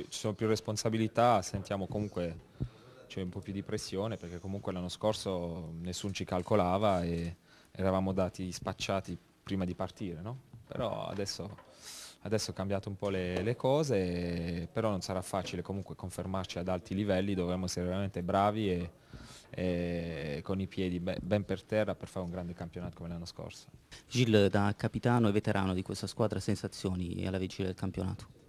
ci, sono più responsabilità, sentiamo comunque c'è un po' più di pressione perché comunque l'anno scorso nessuno ci calcolava e eravamo dati spacciati prima di partire, no? Però adesso, adesso ho cambiato un po' le, le cose, però non sarà facile comunque confermarci ad alti livelli, dovremmo essere veramente bravi e, e con i piedi ben per terra per fare un grande campionato come l'anno scorso. Gil da capitano e veterano di questa squadra, sensazioni alla vigilia del campionato?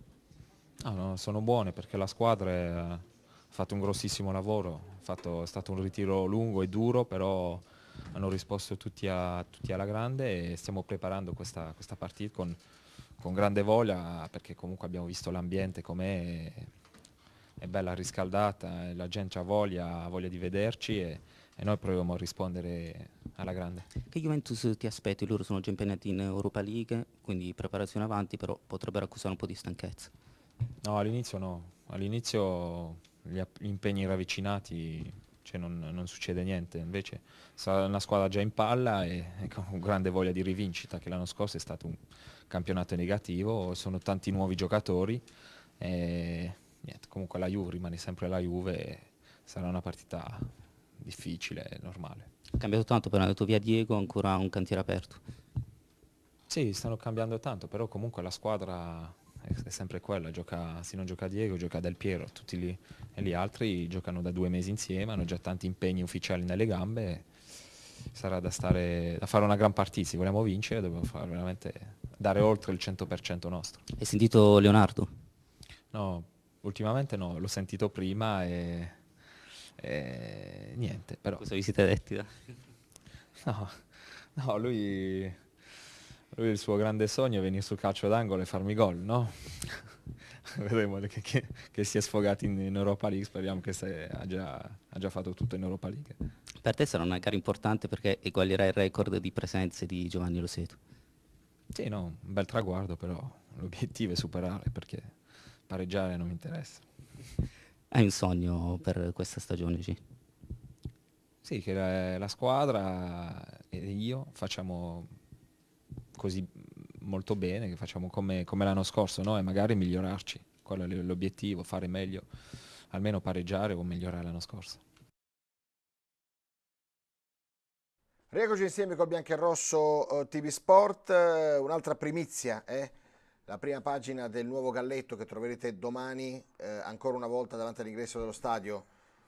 Ah, no, sono buone perché la squadra ha fatto un grossissimo lavoro, fatto, è stato un ritiro lungo e duro, però hanno risposto tutti, a, tutti alla grande e stiamo preparando questa, questa partita con, con, grande voglia perché comunque abbiamo visto l'ambiente com'è, è bella riscaldata, la gente ha voglia, ha voglia di vederci e, e noi proviamo a rispondere alla grande. Che Juventus ti aspetti? Loro sono già impegnati in Europa League, quindi preparazione avanti, però potrebbero accusare un po' di stanchezza. No, all'inizio no. All'inizio gli, app- gli impegni ravvicinati cioè non, non, succede niente, invece sarà una squadra già in palla e, e, con grande voglia di rivincita, che l'anno scorso è stato un campionato negativo, sono tanti nuovi giocatori, e, niente, comunque la Juve rimane sempre la Juve, sarà una partita difficile, normale. Ha cambiato tanto, però è andato via Diego, ancora un cantiere aperto. Sì, stanno cambiando tanto, però comunque la squadra è sempre quella, gioca, se non gioca Diego gioca Del Piero, tutti lì, e gli altri giocano da due mesi insieme, hanno già tanti impegni ufficiali nelle gambe, sarà da, stare, da fare una gran partita, se vogliamo vincere dobbiamo fare veramente dare oltre il 100% nostro. Hai sentito Leonardo? No, ultimamente no, l'ho sentito prima e, e niente, però... Cosa vi siete detti? Eh? No, no, lui lui il suo grande sogno è venire sul calcio d'angolo e farmi gol, no? Vedremo che, che, che, si è sfogato in, in Europa League, speriamo che se, ha, già, ha, già, fatto tutto in Europa League. Per te sarà una gara importante perché eguaglierà il record di presenze di Giovanni Roseto. Sì, no, un bel traguardo, però l'obiettivo è superare perché pareggiare non mi interessa. Hai un sogno per questa stagione, sì? Sì, che la, la squadra e io facciamo così molto bene, che facciamo come, come l'anno scorso, no? e magari migliorarci. Quello è l'obiettivo, fare meglio, almeno pareggiare o migliorare l'anno scorso. Rieccoci insieme col bianco e rosso eh, TV Sport, eh, un'altra primizia, eh? la prima pagina del nuovo galletto che troverete domani eh, ancora una volta davanti all'ingresso dello stadio.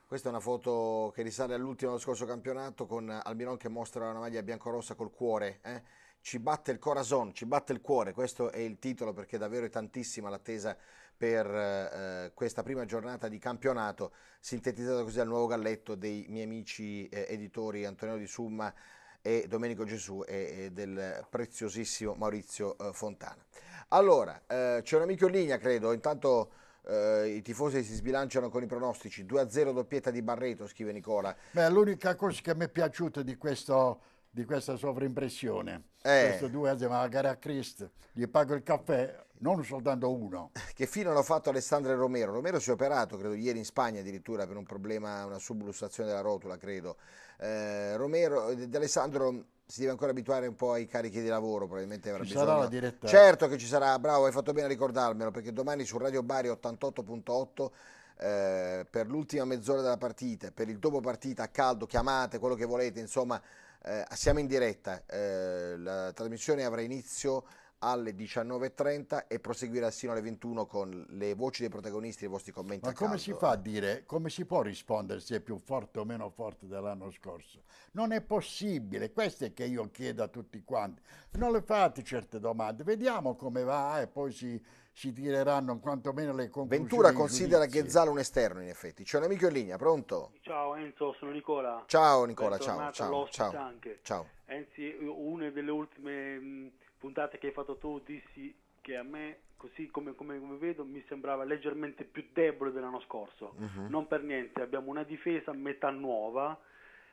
Questa è una foto che risale all'ultimo dello scorso campionato con Almiron che mostra una maglia biancorossa col cuore. Eh? ci batte il corazon, ci batte il cuore, questo è il titolo perché davvero è tantissima l'attesa per eh, questa prima giornata di campionato, sintetizzata così dal nuovo galletto dei miei amici eh, editori Antonio Di Summa e Domenico Gesù e, e del preziosissimo Maurizio eh, Fontana. Allora, eh, c'è un amico in linea, credo, intanto... Uh, i tifosi si sbilanciano con i pronostici 2-0 doppietta di Barreto scrive Nicola Beh, l'unica cosa che mi è piaciuta di questo di questa sovraimpressione. Eh. Questo due anzi, ma la gara a Christ, gli pago il caffè, non soltanto uno. Che fino hanno fatto Alessandro e Romero? Romero si è operato, credo, ieri in Spagna addirittura per un problema, una sublussazione della rotula, credo. Eh, Romero, eh, Alessandro si deve ancora abituare un po' ai carichi di lavoro, probabilmente avrà ci bisogno. sarà la diretta. Certo che ci sarà, bravo, hai fatto bene a ricordarmelo, perché domani su Radio Bari 88.8 eh, per l'ultima mezz'ora della partita, per il dopo partita a caldo, chiamate quello che volete, insomma eh, siamo in diretta, eh, la trasmissione avrà inizio alle 19.30 e proseguirà sino alle 21 con le voci dei protagonisti e i vostri commenti. Ma come si fa a dire, come si può rispondere se è più forte o meno forte dell'anno scorso? Non è possibile, questo è che io chiedo a tutti quanti. Non le fate certe domande, vediamo come va e eh, poi si si tireranno quantomeno le conclusioni. Ventura considera Ghezzale un esterno in effetti, c'è un amico in linea, pronto? Ciao Enzo, sono Nicola. Ciao Nicola, ciao. Ciao, ciao. Anche. ciao. Enzi, una delle ultime mm, puntate che hai fatto tu dissi che a me, così come, come, come vedo, mi sembrava leggermente più debole dell'anno scorso. Uh-huh. Non per niente, abbiamo una difesa metà nuova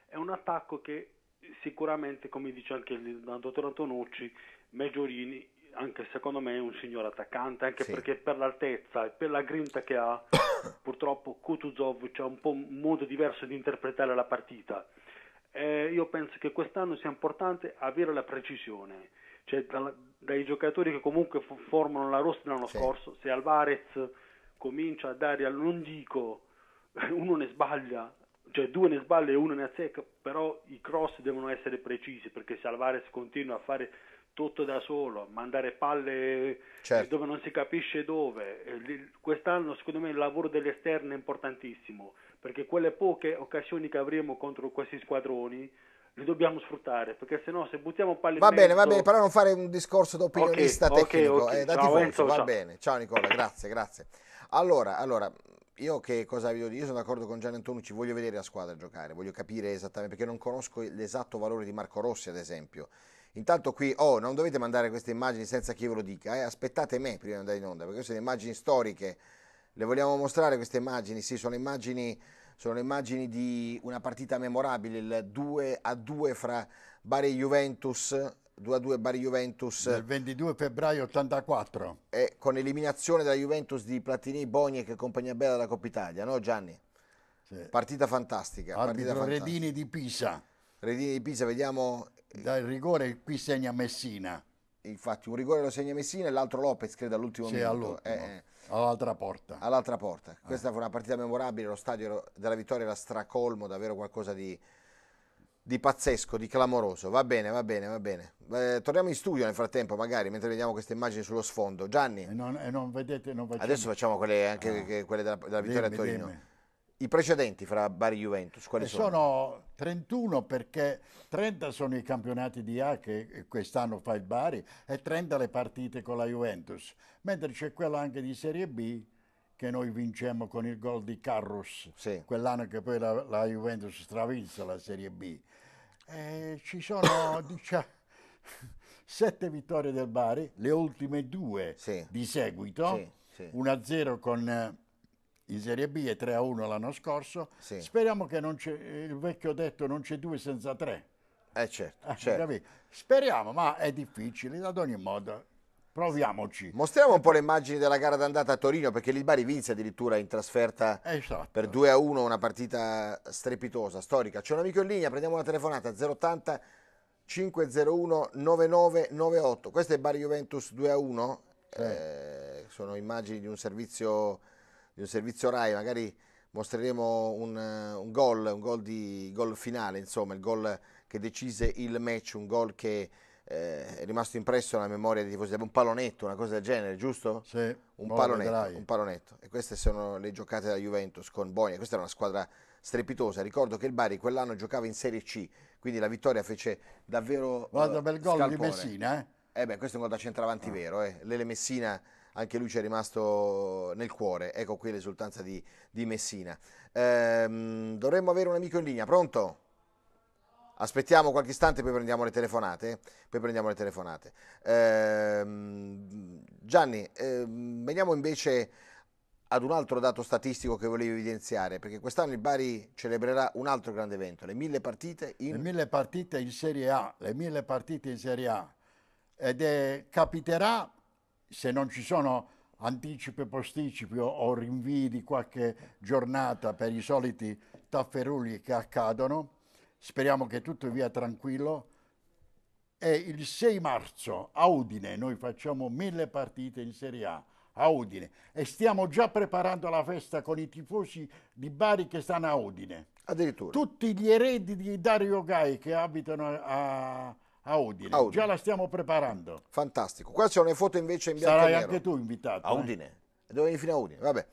e un attacco che sicuramente, come dice anche il dottor Antonucci, Meggiorini anche secondo me è un signor attaccante, anche sì. perché per l'altezza e per la grinta che ha, purtroppo Kutuzov c'è un po' un modo diverso di interpretare la partita. Eh, io penso che quest'anno sia importante avere la precisione, cioè da, dai giocatori che comunque formano la rossa l'anno sì. scorso, se Alvarez comincia a dare al non dico, uno ne sbaglia, cioè due ne sbaglia e uno ne azzecca, però i cross devono essere precisi perché se Alvarez continua a fare tutto da solo, mandare palle certo. dove non si capisce dove. Eh, quest'anno secondo me il lavoro dell'esterno è importantissimo, perché quelle poche occasioni che avremo contro questi squadroni li dobbiamo sfruttare, perché se no se buttiamo palle Va bene, mezzo... va bene, però non fare un discorso da okay, tecnico, okay, okay. Eh, da ciao, Enzo, va ciao. bene. Ciao Nicola, grazie, grazie. Allora, allora, io che cosa vi devo dire? Io sono d'accordo con Gianni Antonucci, voglio vedere la squadra giocare, voglio capire esattamente, perché non conosco l'esatto valore di Marco Rossi ad esempio. Intanto qui, oh, non dovete mandare queste immagini senza che io ve lo dica, eh? aspettate me prima di andare in onda, perché queste sono immagini storiche. Le vogliamo mostrare queste immagini? Sì, sono immagini, sono immagini di una partita memorabile, il 2 a 2 fra Bari e Juventus, 2 a 2 Bari Juventus. Il 22 febbraio 84. E con eliminazione della Juventus di Platini, Boniek e compagnia bella della Coppa Italia, no Gianni? Sì. Partita fantastica. Arbitro partita Redini di Pisa. Redini di Pisa, vediamo dal rigore qui segna Messina. Infatti un rigore lo segna Messina e l'altro Lopez credo all'ultimo sì, minuto. Eh, eh, all'altra porta. All'altra porta. Eh. Questa fu una partita memorabile, lo stadio della vittoria era stracolmo, davvero qualcosa di, di pazzesco, di clamoroso. Va bene, va bene, va bene. Eh, torniamo in studio nel frattempo, magari, mentre vediamo queste immagini sullo sfondo. Gianni. E non, e non vedete, non facciamo... Adesso facciamo quelle, anche ah. quelle della, della vittoria dimmi, a Torino. Dimmi. I precedenti fra Bari e Juventus quali eh, sono? Sono 31 perché 30 sono i campionati di A che eh, quest'anno fa il Bari e 30 le partite con la Juventus, mentre c'è quella anche di Serie B che noi vincemmo con il gol di Carrus, sì. quell'anno che poi la, la Juventus stravinse la Serie B. E ci sono diciamo, sette vittorie del Bari, le ultime due sì. di seguito, sì, 1-0 con in Serie B e 3 a 1 l'anno scorso. Sì. Speriamo che non c'è il vecchio detto non c'è due senza tre. Eh certo, eh, certo. Speriamo, ma è difficile, ad ogni modo proviamoci. Mostriamo un po' le immagini della gara d'andata a Torino perché il Bari vinse addirittura in trasferta esatto. per 2 a 1 una partita strepitosa, storica. C'è un amico in linea, prendiamo una telefonata 080 501 9998. Questo è Bari Juventus 2 a 1. Sì. Eh, sono immagini di un servizio di un servizio Rai, magari mostreremo un, un gol, un gol, di, gol finale, insomma, il gol che decise il match, un gol che eh, è rimasto impresso nella memoria dei tifosi, un palonetto, una cosa del genere, giusto? Sì, un palonetto, un palonetto. E queste sono le giocate della Juventus con Boia, questa era una squadra strepitosa. Ricordo che il Bari quell'anno giocava in Serie C, quindi la vittoria fece davvero. Guarda, eh, bel gol scalpore. di Messina, eh? eh? beh, questo è un gol da centravanti ah. vero, eh? Lele Messina anche lui ci è rimasto nel cuore. Ecco qui l'esultanza di, di Messina. Ehm, dovremmo avere un amico in linea, pronto? Aspettiamo qualche istante e poi prendiamo le telefonate. Poi Prendiamo le telefonate. Ehm, Gianni, ehm, veniamo invece ad un altro dato statistico che volevo evidenziare, perché quest'anno il Bari celebrerà un altro grande evento, le mille partite in... Le mille partite in Serie A, le mille partite in Serie A. Ed è, capiterà se non ci sono anticipi e posticipi o, o rinvii di qualche giornata per i soliti tafferugli che accadono, speriamo che tutto via tranquillo. E il 6 marzo a Udine noi facciamo mille partite in Serie A a Udine e stiamo già preparando la festa con i tifosi di Bari che stanno a Udine. Addirittura. Tutti gli eredi di Dario Gai che abitano a, a Udine. a Udine. Già la stiamo preparando. Fantastico. Qua c'è una foto invece in bianco Sarai e nero. anche tu invitato. A eh. Udine. Eh? Dovevi finire a Udine, vabbè.